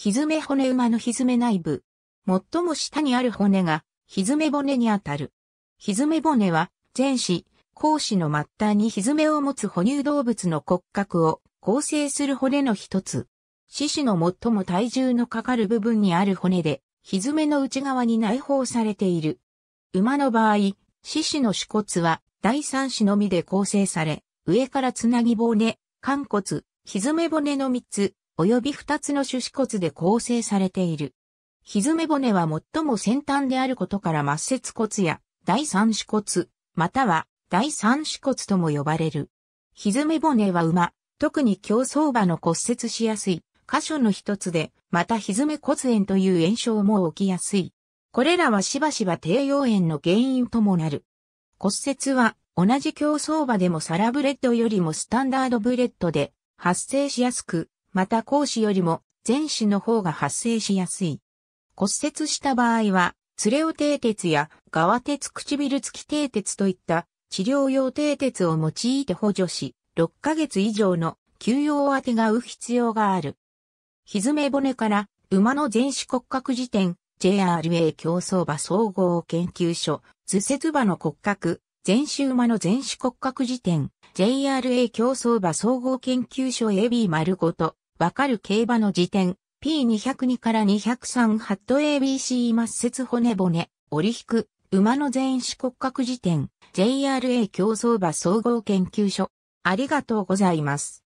蹄骨馬の蹄内部。最も下にある骨が、蹄骨にあたる。蹄骨は、前肢、後肢の末端に蹄を持つ哺乳動物の骨格を構成する骨の一つ。四肢の最も体重のかかる部分にある骨で、蹄の内側に内包されている。馬の場合、四肢の主骨は第三肢のみで構成され、上からつなぎ骨、肝骨、蹄骨の三つ、及び二つの種子骨で構成されている。蹄骨は最も先端であることから末節骨や第三種骨、または第三種骨とも呼ばれる。蹄骨は馬、特に競走馬の骨折しやすい箇所の一つで、また蹄骨炎という炎症も起きやすい。これらはしばしば低用炎の原因ともなる。骨折は同じ競走馬でもサラブレッドよりもスタンダードブレッドで発生しやすく、また講師よりも前肢の方が発生しやすい。骨折した場合は、ツレオ低鉄や側鉄唇付き低鉄といった治療用低鉄を用いて補助し、6ヶ月以上の休養を当てがう必要がある。ひめ骨から馬の全種骨格辞典 JRA 競走馬総合研究所図説馬の骨格全種馬の全種骨格辞典 JRA 競走馬総合研究所 AB 丸ごとわかる競馬の辞典、P202 から203ハット ABC 末節骨骨、折引く、馬の全種骨格辞典、JRA 競争馬総合研究所。ありがとうございます。